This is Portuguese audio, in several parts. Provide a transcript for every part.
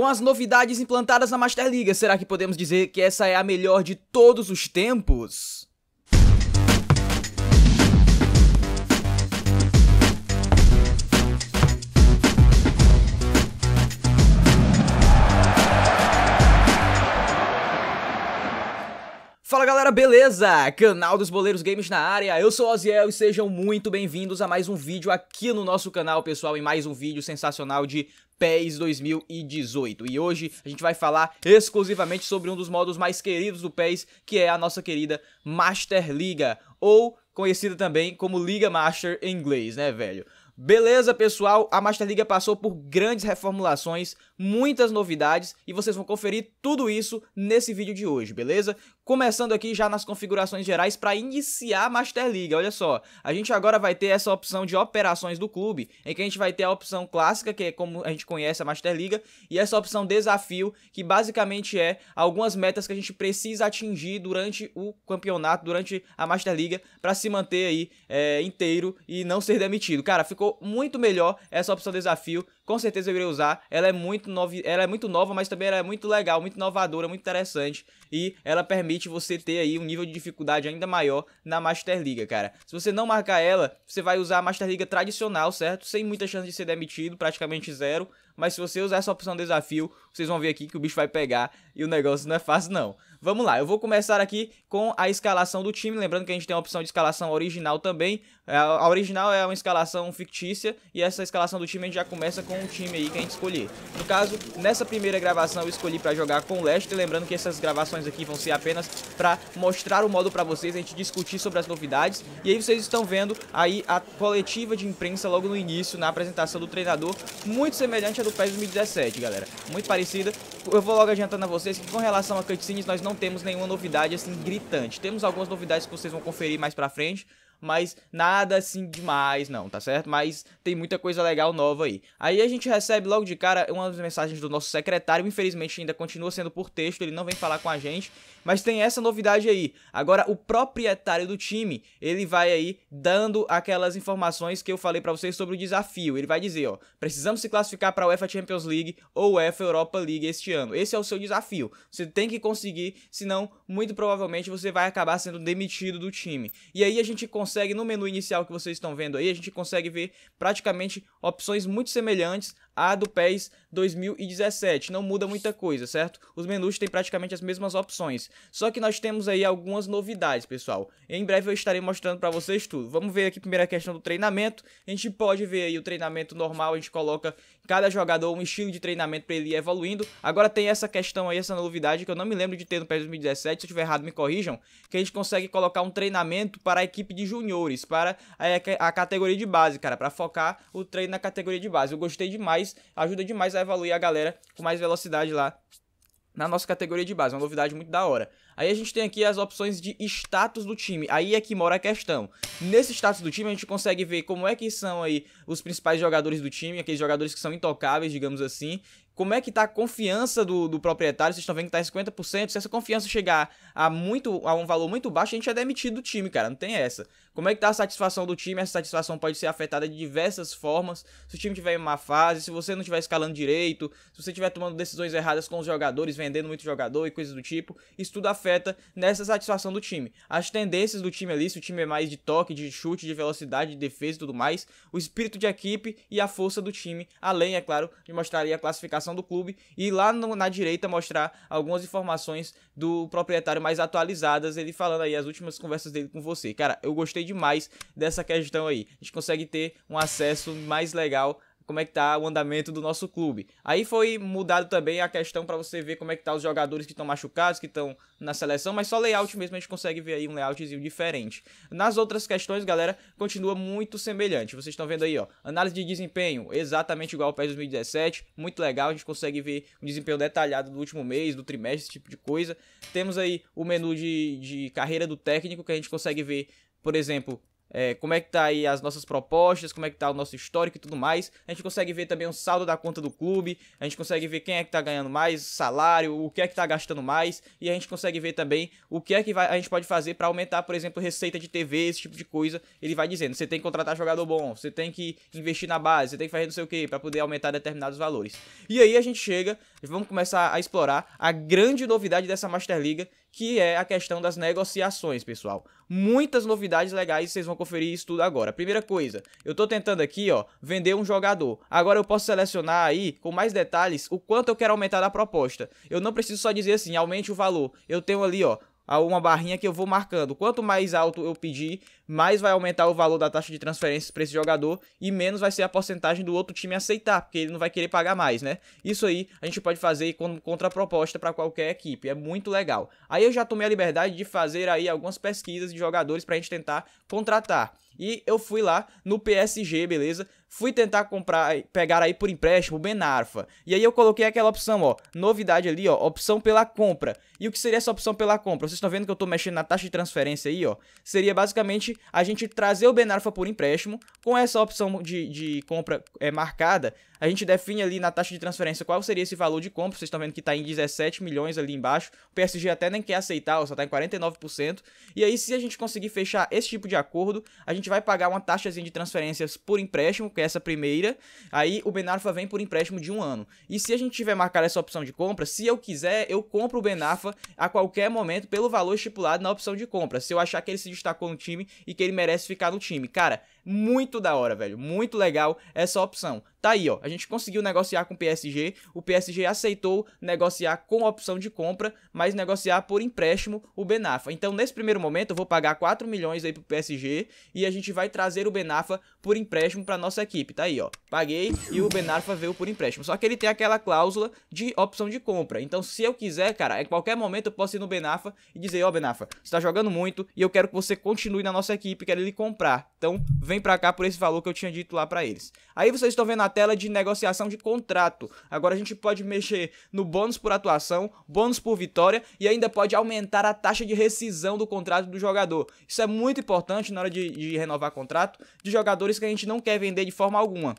Com as novidades implantadas na Master Liga, será que podemos dizer que essa é a melhor de todos os tempos? Fala galera, beleza? Canal dos Boleiros Games na área, eu sou o Oziel e sejam muito bem-vindos a mais um vídeo aqui no nosso canal, pessoal, e mais um vídeo sensacional de PES 2018. E hoje a gente vai falar exclusivamente sobre um dos modos mais queridos do PES, que é a nossa querida Master Liga, ou conhecida também como Liga Master em inglês, né, velho? Beleza, pessoal? A Master Liga passou por grandes reformulações, muitas novidades e vocês vão conferir tudo isso nesse vídeo de hoje, beleza? Começando aqui já nas configurações gerais para iniciar a Master League, olha só. A gente agora vai ter essa opção de operações do clube, em que a gente vai ter a opção clássica, que é como a gente conhece a Master League, e essa opção desafio, que basicamente é algumas metas que a gente precisa atingir durante o campeonato, durante a Master League, para se manter aí é, inteiro e não ser demitido. Cara, ficou muito melhor essa opção desafio com certeza eu irei usar. Ela é muito, nova ela é muito nova, mas também ela é muito legal, muito inovadora, muito interessante. E ela permite você ter aí um nível de dificuldade ainda maior na Master Liga, cara. Se você não marcar ela, você vai usar a Master Liga tradicional, certo? Sem muita chance de ser demitido, praticamente zero. Mas se você usar essa opção desafio, vocês vão ver aqui que o bicho vai pegar e o negócio não é fácil não. Vamos lá, eu vou começar aqui com a escalação do time, lembrando que a gente tem a opção de escalação original também. É, a original é uma escalação fictícia e essa escalação do time a gente já começa com o time aí que a gente escolher. No caso, nessa primeira gravação eu escolhi para jogar com o Leste, lembrando que essas gravações aqui vão ser apenas para mostrar o modo para vocês, a gente discutir sobre as novidades. E aí vocês estão vendo aí a coletiva de imprensa logo no início, na apresentação do treinador, muito semelhante à do PES 2017, galera. Muito parecida. Eu vou logo adiantando a vocês que com relação a cutscenes nós não não temos nenhuma novidade assim gritante. Temos algumas novidades que vocês vão conferir mais pra frente, mas nada assim demais, não, tá certo? Mas tem muita coisa legal nova aí. Aí a gente recebe logo de cara uma das mensagens do nosso secretário, infelizmente ainda continua sendo por texto, ele não vem falar com a gente, mas tem essa novidade aí. Agora o proprietário do time, ele vai aí dando aquelas informações que eu falei para vocês sobre o desafio. Ele vai dizer, ó, precisamos se classificar para a UEFA Champions League ou UEFA Europa League este ano. Esse é o seu desafio. Você tem que conseguir, senão muito provavelmente você vai acabar sendo demitido do time. E aí a gente consegue consegue, no menu inicial que vocês estão vendo aí, a gente consegue ver praticamente opções muito semelhantes a do PES 2017. Não muda muita coisa, certo? Os menus têm praticamente as mesmas opções. Só que nós temos aí algumas novidades, pessoal. Em breve eu estarei mostrando para vocês tudo. Vamos ver aqui primeiro a questão do treinamento. A gente pode ver aí o treinamento normal, a gente coloca cada jogador um estilo de treinamento para ele ir evoluindo. Agora tem essa questão aí, essa novidade que eu não me lembro de ter no PES 2017, se eu estiver errado me corrijam, que a gente consegue colocar um treinamento para a equipe de juniores, para a, a categoria de base, cara, para focar o treino na categoria de base. Eu gostei demais demais, ajuda demais a evoluir a galera com mais velocidade lá na nossa categoria de base, uma novidade muito da hora. Aí a gente tem aqui as opções de status do time, aí é que mora a questão. Nesse status do time a gente consegue ver como é que são aí os principais jogadores do time, aqueles jogadores que são intocáveis, digamos assim, como é que está a confiança do, do proprietário, vocês estão vendo que está 50%, se essa confiança chegar a muito a um valor muito baixo, a gente é demitido do time, cara, não tem essa. Como é que está a satisfação do time? Essa satisfação pode ser afetada de diversas formas. Se o time tiver em má fase, se você não estiver escalando direito, se você estiver tomando decisões erradas com os jogadores, vendendo muito jogador e coisas do tipo, isso tudo afeta nessa satisfação do time. As tendências do time ali, se o time é mais de toque, de chute, de velocidade, de defesa e tudo mais, o espírito de equipe e a força do time, além, é claro, de mostrar ali a classificação do clube e lá no, na direita mostrar algumas informações do proprietário mais atualizadas, ele falando aí as últimas conversas dele com você. Cara, eu gostei demais dessa questão aí. A gente consegue ter um acesso mais legal como é que tá o andamento do nosso clube. Aí foi mudado também a questão para você ver como é que tá os jogadores que estão machucados, que estão na seleção, mas só layout mesmo a gente consegue ver aí um layoutzinho diferente. Nas outras questões, galera, continua muito semelhante. Vocês estão vendo aí, ó, análise de desempenho, exatamente igual ao PES 2017, muito legal, a gente consegue ver um desempenho detalhado do último mês, do trimestre, esse tipo de coisa. Temos aí o menu de, de carreira do técnico, que a gente consegue ver por exemplo, é, como é que tá aí as nossas propostas, como é que tá o nosso histórico e tudo mais. A gente consegue ver também o saldo da conta do clube, a gente consegue ver quem é que tá ganhando mais, salário, o que é que tá gastando mais, e a gente consegue ver também o que é que vai, a gente pode fazer para aumentar, por exemplo, receita de TV, esse tipo de coisa. Ele vai dizendo, você tem que contratar jogador bom, você tem que investir na base, você tem que fazer não sei o que para poder aumentar determinados valores. E aí a gente chega, vamos começar a explorar a grande novidade dessa Master Liga, que é a questão das negociações, pessoal. Muitas novidades legais, vocês vão conferir isso tudo agora. Primeira coisa, eu estou tentando aqui, ó, vender um jogador. Agora eu posso selecionar aí, com mais detalhes, o quanto eu quero aumentar da proposta. Eu não preciso só dizer assim, aumente o valor. Eu tenho ali, ó, a uma barrinha que eu vou marcando. Quanto mais alto eu pedir, mais vai aumentar o valor da taxa de transferência para esse jogador e menos vai ser a porcentagem do outro time aceitar, porque ele não vai querer pagar mais, né? Isso aí a gente pode fazer como contraproposta para qualquer equipe, é muito legal. Aí eu já tomei a liberdade de fazer aí algumas pesquisas de jogadores para a gente tentar contratar. E eu fui lá no PSG, beleza? Fui tentar comprar, pegar aí por empréstimo o Benarfa. E aí eu coloquei aquela opção, ó, novidade ali, ó, opção pela compra. E o que seria essa opção pela compra? Vocês estão vendo que eu tô mexendo na taxa de transferência aí, ó. Seria basicamente a gente trazer o Benarfa por empréstimo com essa opção de, de compra é, marcada a gente define ali na taxa de transferência qual seria esse valor de compra. Vocês estão vendo que está em 17 milhões ali embaixo. O PSG até nem quer aceitar, só está em 49%. E aí, se a gente conseguir fechar esse tipo de acordo, a gente vai pagar uma taxa de transferências por empréstimo, que é essa primeira. Aí o Ben Arfa vem por empréstimo de um ano. E se a gente tiver marcado essa opção de compra, se eu quiser, eu compro o Ben Arfa a qualquer momento pelo valor estipulado na opção de compra. Se eu achar que ele se destacou no time e que ele merece ficar no time. Cara, muito da hora, velho. Muito legal essa opção. Tá aí, ó. A gente conseguiu negociar com o PSG, o PSG aceitou negociar com opção de compra, mas negociar por empréstimo o Benafa. Então, nesse primeiro momento, eu vou pagar 4 milhões aí pro PSG e a gente vai trazer o Benafa por empréstimo para nossa equipe. Tá aí, ó. Paguei e o Benafa veio por empréstimo. Só que ele tem aquela cláusula de opção de compra. Então, se eu quiser, cara, em qualquer momento eu posso ir no Benafa e dizer, ó, oh, Benafa, você tá jogando muito e eu quero que você continue na nossa equipe, quero ele comprar. Então, vem para cá por esse valor que eu tinha dito lá para eles. Aí vocês estão vendo a tela de negócio negociação de contrato. Agora a gente pode mexer no bônus por atuação, bônus por vitória e ainda pode aumentar a taxa de rescisão do contrato do jogador. Isso é muito importante na hora de, de renovar contrato de jogadores que a gente não quer vender de forma alguma.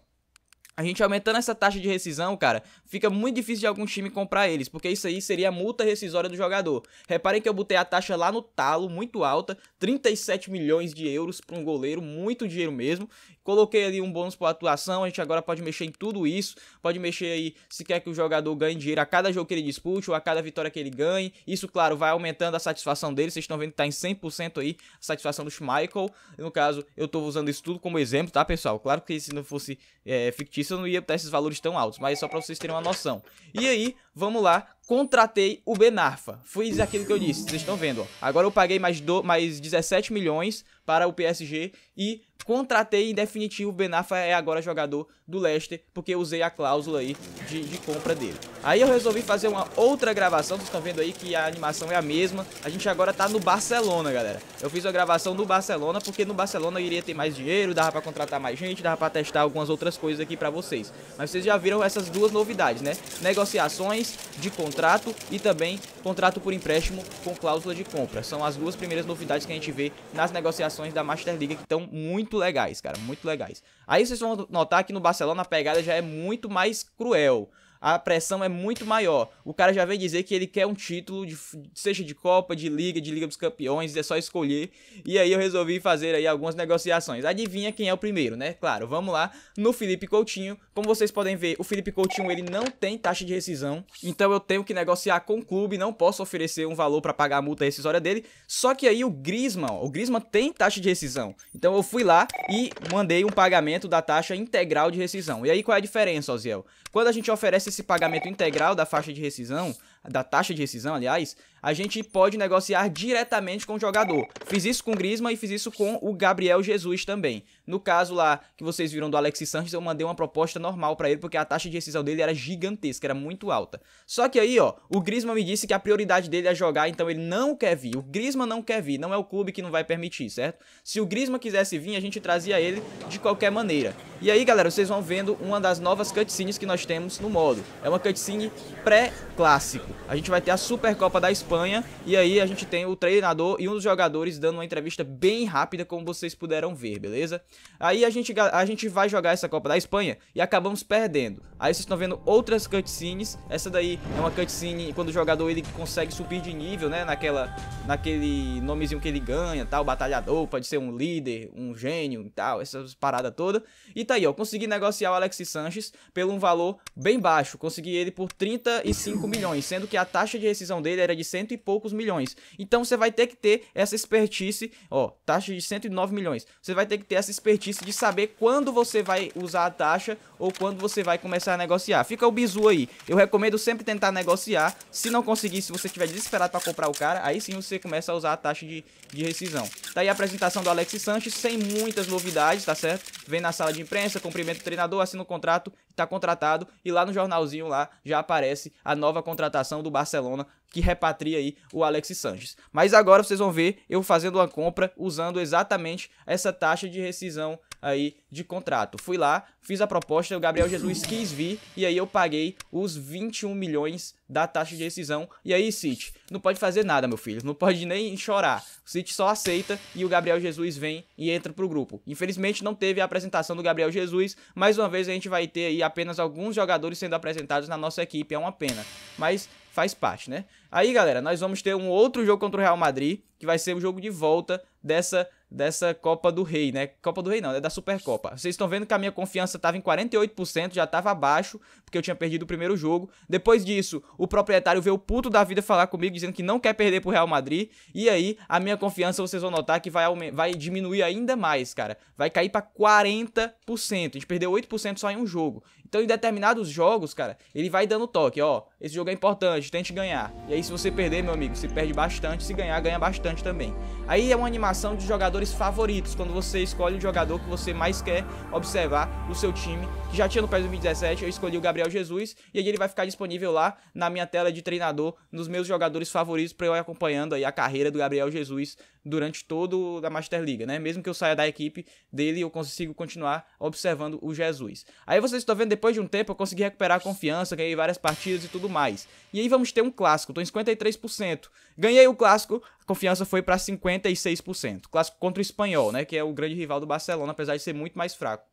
A gente aumentando essa taxa de rescisão, cara, fica muito difícil de algum time comprar eles, porque isso aí seria a multa rescisória do jogador. Reparem que eu botei a taxa lá no talo, muito alta, 37 milhões de euros para um goleiro, muito dinheiro mesmo, Coloquei ali um bônus por atuação, a gente agora pode mexer em tudo isso, pode mexer aí se quer que o jogador ganhe dinheiro a cada jogo que ele dispute ou a cada vitória que ele ganhe. Isso, claro, vai aumentando a satisfação dele, vocês estão vendo que está em 100% aí a satisfação do Schmeichel. No caso, eu estou usando isso tudo como exemplo, tá, pessoal? Claro que se não fosse é, fictício eu não ia estar esses valores tão altos, mas é só para vocês terem uma noção. E aí, vamos lá, contratei o Benarfa. Fiz aquilo que eu disse, vocês estão vendo. Ó. Agora eu paguei mais, do, mais 17 milhões para o PSG e contratei em definitivo. O Benarfa é agora jogador do Leicester, porque usei a cláusula aí de, de, compra dele. Aí eu resolvi fazer uma outra gravação, vocês estão vendo aí que a animação é a mesma. A gente agora tá no Barcelona, galera. Eu fiz a gravação do Barcelona, porque no Barcelona eu iria ter mais dinheiro, dava para contratar mais gente, dava para testar algumas outras coisas aqui para vocês. Mas vocês já viram essas duas novidades, né? Negociações opções de contrato e também contrato por empréstimo com cláusula de compra. São as duas primeiras novidades que a gente vê nas negociações da Master League que estão muito legais, cara, muito legais. Aí vocês vão notar que no Barcelona a pegada já é muito mais cruel a pressão é muito maior. O cara já vem dizer que ele quer um título, de, seja de Copa, de Liga, de Liga dos Campeões, é só escolher. E aí eu resolvi fazer aí algumas negociações. Adivinha quem é o primeiro, né? Claro, vamos lá no Felipe Coutinho. Como vocês podem ver, o Felipe Coutinho ele não tem taxa de rescisão, então eu tenho que negociar com o clube, não posso oferecer um valor para pagar a multa rescisória dele. Só que aí o Griezmann, o Griezmann tem taxa de rescisão. Então eu fui lá e mandei um pagamento da taxa integral de rescisão. E aí qual é a diferença, Oziel? Quando a gente oferece esse pagamento integral da faixa de rescisão, da taxa de rescisão, aliás, a gente pode negociar diretamente com o jogador. Fiz isso com o Griezmann e fiz isso com o Gabriel Jesus também. No caso lá que vocês viram do Alexis Sanches, eu mandei uma proposta normal para ele porque a taxa de rescisão dele era gigantesca, era muito alta. Só que aí, ó, o Griezmann me disse que a prioridade dele é jogar, então ele não quer vir. O Griezmann não quer vir, não é o clube que não vai permitir, certo? Se o Griezmann quisesse vir, a gente trazia ele de qualquer maneira. E aí, galera, vocês vão vendo uma das novas cutscenes que nós temos no modo. É uma cutscene pré-clássico a gente vai ter a Supercopa da Espanha e aí a gente tem o treinador e um dos jogadores dando uma entrevista bem rápida, como vocês puderam ver, beleza? Aí a gente, a gente vai jogar essa Copa da Espanha e acabamos perdendo. Aí vocês estão vendo outras cutscenes, essa daí é uma cutscene quando o jogador ele consegue subir de nível, né, naquela, naquele nomezinho que ele ganha, tal, batalhador, pode ser um líder, um gênio e tal, essas paradas todas. E tá aí, ó, consegui negociar o Alexis Sanches pelo um valor bem baixo, consegui ele por 35 milhões, sendo sendo que a taxa de rescisão dele era de cento e poucos milhões. Então você vai ter que ter essa expertise, ó, taxa de 109 milhões. Você vai ter que ter essa expertise de saber quando você vai usar a taxa ou quando você vai começar a negociar. Fica o bizu aí. Eu recomendo sempre tentar negociar. Se não conseguir, se você estiver desesperado para comprar o cara, aí sim você começa a usar a taxa de, de rescisão. Tá aí a apresentação do Alex Sanches, sem muitas novidades, tá certo? Vem na sala de imprensa, cumprimenta o treinador, assina o contrato, tá contratado. E lá no jornalzinho lá já aparece a nova contratação do Barcelona que repatria aí o Alex Sanches. Mas agora vocês vão ver eu fazendo uma compra usando exatamente essa taxa de rescisão aí de contrato. Fui lá, fiz a proposta, o Gabriel Jesus quis vir e aí eu paguei os 21 milhões da taxa de rescisão. E aí, City, não pode fazer nada, meu filho, não pode nem chorar. O City só aceita e o Gabriel Jesus vem e entra pro grupo. Infelizmente não teve a apresentação do Gabriel Jesus, mais uma vez a gente vai ter aí apenas alguns jogadores sendo apresentados na nossa equipe, é uma pena. Mas faz parte, né? Aí, galera, nós vamos ter um outro jogo contra o Real Madrid, que vai ser o jogo de volta dessa dessa Copa do Rei, né? Copa do Rei não, é da Supercopa. Vocês estão vendo que a minha confiança estava em 48%, já estava abaixo, porque eu tinha perdido o primeiro jogo. Depois disso, o proprietário veio puto da vida falar comigo dizendo que não quer perder pro Real Madrid. E aí, a minha confiança vocês vão notar que vai vai diminuir ainda mais, cara. Vai cair para 40%. A gente perdeu 8% só em um jogo. Então, em determinados jogos, cara, ele vai dando toque, ó. Esse jogo é importante, tente ganhar. E aí, se você perder, meu amigo, se perde bastante. Se ganhar, ganha bastante também. Aí é uma animação de jogadores favoritos, quando você escolhe o jogador que você mais quer observar no seu time. Que já tinha no PES 2017, eu escolhi o Gabriel Jesus. E aí ele vai ficar disponível lá na minha tela de treinador, nos meus jogadores favoritos, para eu ir acompanhando aí a carreira do Gabriel Jesus durante todo a Master League, né? Mesmo que eu saia da equipe dele, eu consigo continuar observando o Jesus. Aí vocês estão vendo, depois de um tempo eu consegui recuperar a confiança, ganhei várias partidas e tudo mais. E aí vamos ter um clássico, tô em 53%. Ganhei o clássico, a confiança foi para 56%. Clássico contra o Espanhol, né, que é o grande rival do Barcelona, apesar de ser muito mais fraco.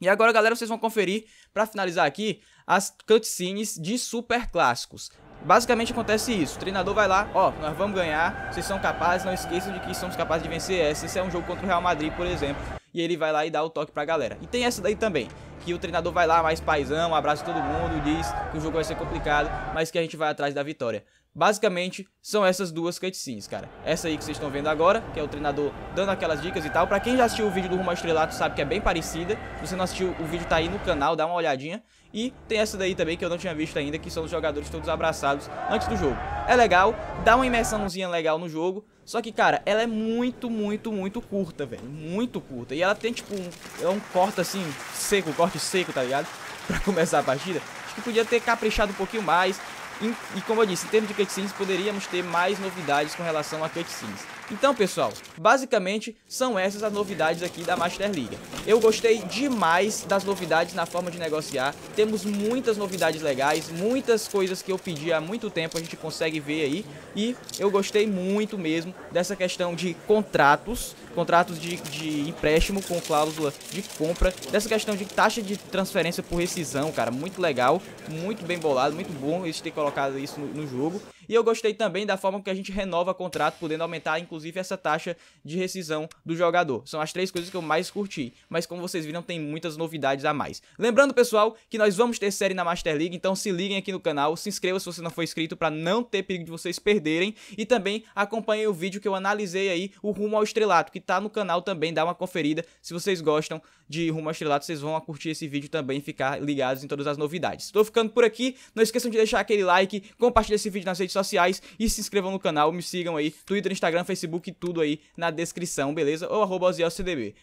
E agora, galera, vocês vão conferir, para finalizar aqui, as cutscenes de super clássicos. Basicamente acontece isso, o treinador vai lá, ó, oh, nós vamos ganhar, vocês são capazes, não esqueçam de que somos capazes de vencer essa, esse é um jogo contra o Real Madrid, por exemplo, e ele vai lá e dá o toque pra galera. E tem essa daí também, que o treinador vai lá mais paisão, abraça todo mundo, diz que o jogo vai ser complicado, mas que a gente vai atrás da vitória. Basicamente, são essas duas cutscenes, cara. Essa aí que vocês estão vendo agora, que é o treinador dando aquelas dicas e tal. Pra quem já assistiu o vídeo do Rumo ao Estrelato sabe que é bem parecida. Se você não assistiu, o vídeo tá aí no canal, dá uma olhadinha. E tem essa daí também que eu não tinha visto ainda, que são os jogadores todos abraçados antes do jogo. É legal, dá uma imersãozinha legal no jogo. Só que, cara, ela é muito, muito, muito curta, velho. Muito curta. E ela tem, tipo, um, é um corte, assim, seco, corte seco, tá ligado? Pra começar a partida. Acho que podia ter caprichado um pouquinho mais e, e como eu disse, em termos de cutscenes, poderíamos ter mais novidades com relação a cutscenes. Então, pessoal, basicamente são essas as novidades aqui da Master League. Eu gostei demais das novidades na forma de negociar. Temos muitas novidades legais, muitas coisas que eu pedi há muito tempo, a gente consegue ver aí. E eu gostei muito mesmo dessa questão de contratos, contratos de, de empréstimo com cláusula de compra, dessa questão de taxa de transferência por rescisão, cara, muito legal, muito bem bolado, muito bom eles terem colocado isso no, no jogo. E eu gostei também da forma que a gente renova contrato, podendo aumentar inclusive essa taxa de rescisão do jogador. São as três coisas que eu mais curti, mas como vocês viram, tem muitas novidades a mais. Lembrando, pessoal, que nós vamos ter série na Master League, então se liguem aqui no canal, se inscreva se você não for inscrito para não ter perigo de vocês perderem e também acompanhem o vídeo que eu analisei aí, o Rumo ao Estrelato, que tá no canal também, dá uma conferida. Se vocês gostam de Rumo ao Estrelato, vocês vão curtir esse vídeo também e ficar ligados em todas as novidades. Tô ficando por aqui, não esqueçam de deixar aquele like, compartilhar esse vídeo nas redes sociais e se inscrevam no canal, me sigam aí, Twitter, Instagram, Facebook, tudo aí na descrição, beleza? Ou arroba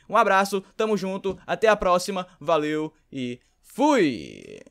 Um abraço, tamo junto, até a próxima, valeu e fui!